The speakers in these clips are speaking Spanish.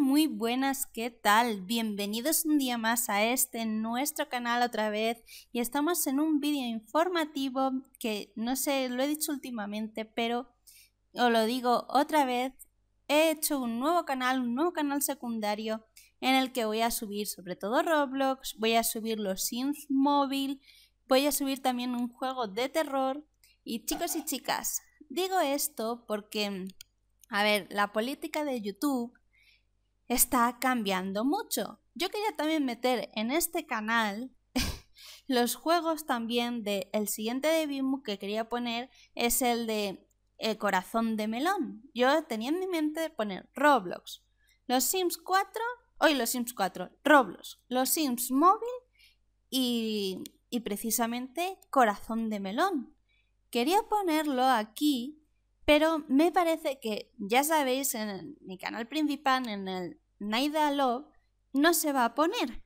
muy buenas, ¿qué tal? Bienvenidos un día más a este nuestro canal otra vez y estamos en un vídeo informativo que no sé, lo he dicho últimamente, pero os lo digo otra vez, he hecho un nuevo canal, un nuevo canal secundario en el que voy a subir sobre todo Roblox, voy a subir los Sims móvil, voy a subir también un juego de terror y chicos y chicas, digo esto porque... A ver, la política de YouTube está cambiando mucho. Yo quería también meter en este canal los juegos también de... El siguiente de Bimu que quería poner es el de eh, Corazón de Melón. Yo tenía en mi mente poner Roblox, los Sims 4, hoy los Sims 4, Roblox, los Sims móvil y, y precisamente Corazón de Melón. Quería ponerlo aquí pero me parece que, ya sabéis, en mi canal principal, en el Naida Love, no se va a poner.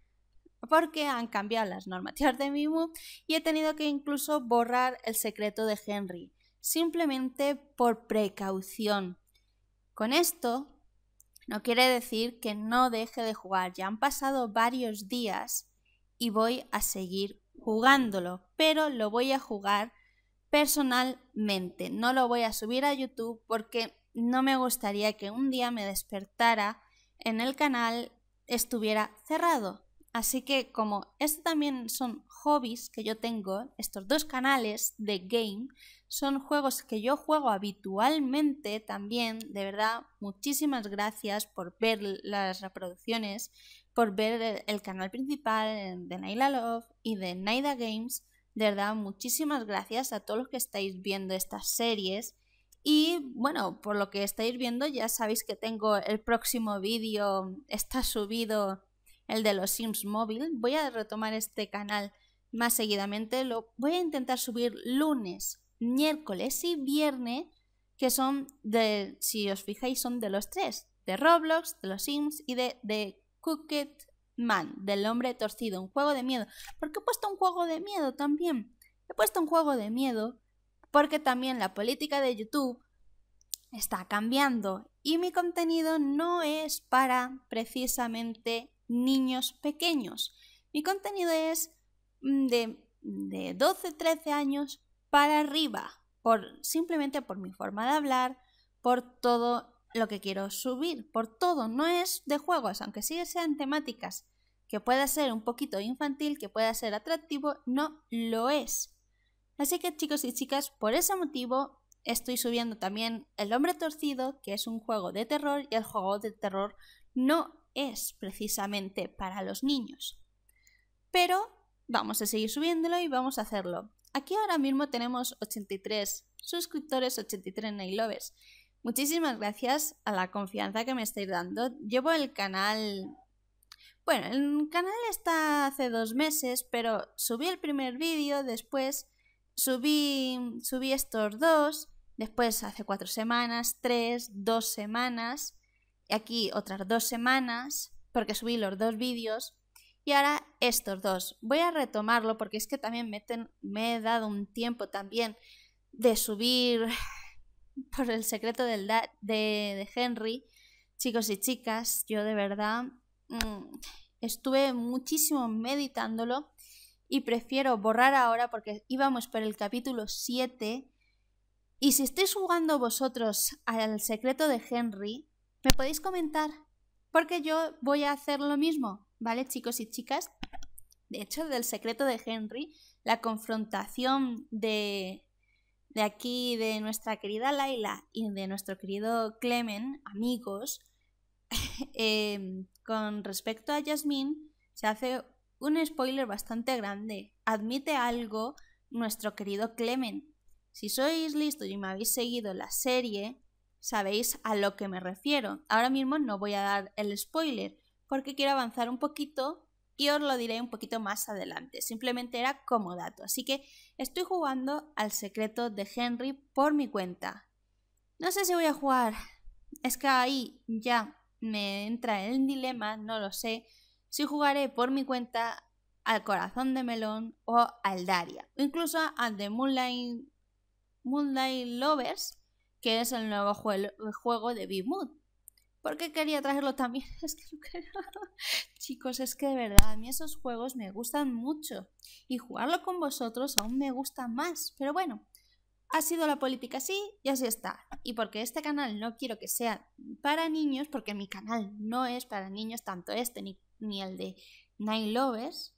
Porque han cambiado las normativas de Mimu y he tenido que incluso borrar el secreto de Henry. Simplemente por precaución. Con esto, no quiere decir que no deje de jugar. Ya han pasado varios días y voy a seguir jugándolo. Pero lo voy a jugar personalmente. No lo voy a subir a YouTube porque no me gustaría que un día me despertara en el canal estuviera cerrado. Así que como estos también son hobbies que yo tengo, estos dos canales de game son juegos que yo juego habitualmente también, de verdad, muchísimas gracias por ver las reproducciones, por ver el canal principal de Naila Love y de Naida Games de verdad, muchísimas gracias a todos los que estáis viendo estas series. Y bueno, por lo que estáis viendo ya sabéis que tengo el próximo vídeo, está subido el de los Sims móvil. Voy a retomar este canal más seguidamente. Lo voy a intentar subir lunes, miércoles y viernes, que son de, si os fijáis, son de los tres, de Roblox, de los Sims y de, de Man, del hombre torcido, un juego de miedo. ¿Por qué he puesto un juego de miedo también? He puesto un juego de miedo porque también la política de YouTube está cambiando y mi contenido no es para precisamente niños pequeños. Mi contenido es mm, de, de 12, 13 años para arriba, por, simplemente por mi forma de hablar, por todo lo que quiero subir. Por todo, no es de juegos, aunque sí sean temáticas que pueda ser un poquito infantil, que pueda ser atractivo, no lo es. Así que chicos y chicas, por ese motivo estoy subiendo también El hombre torcido, que es un juego de terror y el juego de terror no es precisamente para los niños. Pero vamos a seguir subiéndolo y vamos a hacerlo. Aquí ahora mismo tenemos 83 suscriptores, 83 Nailovers. Muchísimas gracias a la confianza que me estáis dando. Llevo el canal... Bueno, el canal está hace dos meses, pero subí el primer vídeo, después subí, subí estos dos, después hace cuatro semanas, tres, dos semanas, y aquí otras dos semanas, porque subí los dos vídeos, y ahora estos dos. Voy a retomarlo porque es que también me he dado un tiempo también de subir por el secreto de, Henry, chicos y chicas, yo de verdad mm, estuve muchísimo meditándolo y prefiero borrar ahora porque íbamos por el capítulo 7. Y si estáis jugando vosotros al secreto de Henry, me podéis comentar, porque yo voy a hacer lo mismo, ¿vale, chicos y chicas? De hecho, del secreto de Henry, la confrontación de de aquí de nuestra querida Laila y de nuestro querido Clemen, amigos, em, con respecto a Jasmine, se hace un spoiler bastante grande. Admite algo nuestro querido Clemen. Si sois listos y me habéis seguido la serie, sabéis a lo que me refiero. Ahora mismo no voy a dar el spoiler porque quiero avanzar un poquito y os lo diré un poquito más adelante. Simplemente era como dato. Así que estoy jugando al secreto de Henry por mi cuenta. No sé si voy a jugar. Es que ahí ya me entra el dilema, no lo sé. Si jugaré por mi cuenta al corazón de melón o al Daria. O incluso al de Moonlight, Moonlight Lovers, que es el nuevo juego, de b porque quería traerlo también. Es que no Chicos, es que de verdad, a mí esos juegos me gustan mucho y jugarlo con vosotros aún me gusta más. Pero bueno, ha sido la política así y así está. Y porque este canal no quiero que sea para niños, porque mi canal no es para niños, tanto este ni, ni el de Nine Lovers,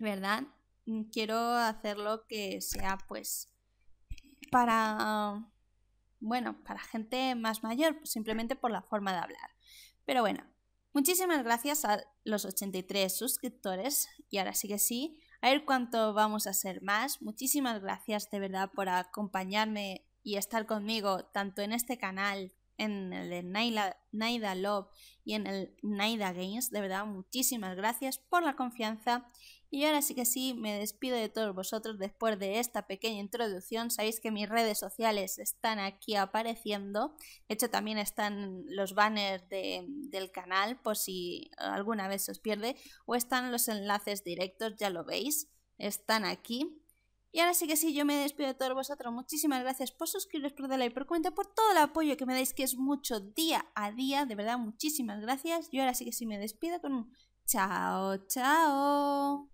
¿verdad? Mm, quiero hacerlo que sea pues para bueno, para gente más mayor, pues simplemente por la forma de hablar. Pero bueno, muchísimas gracias a los 83 suscriptores y ahora sí que sí, a ver cuánto vamos a ser más. Muchísimas gracias de verdad por acompañarme y estar conmigo tanto en este canal, en el de Naida Love y en el Naida Games. De verdad, muchísimas gracias por la confianza y ahora sí que sí, me despido de todos vosotros después de esta pequeña introducción. Sabéis que mis redes sociales están aquí apareciendo. De hecho, también están los banners del canal por si alguna vez se os pierde. O están los enlaces directos, ya lo veis. Están aquí. Y ahora sí que sí, yo me despido de todos vosotros. Muchísimas gracias por suscribiros, por darle like, por comentar, por todo el apoyo que me dais, que es mucho día a día. De verdad, muchísimas gracias. Yo ahora sí que sí me despido con un chao, chao.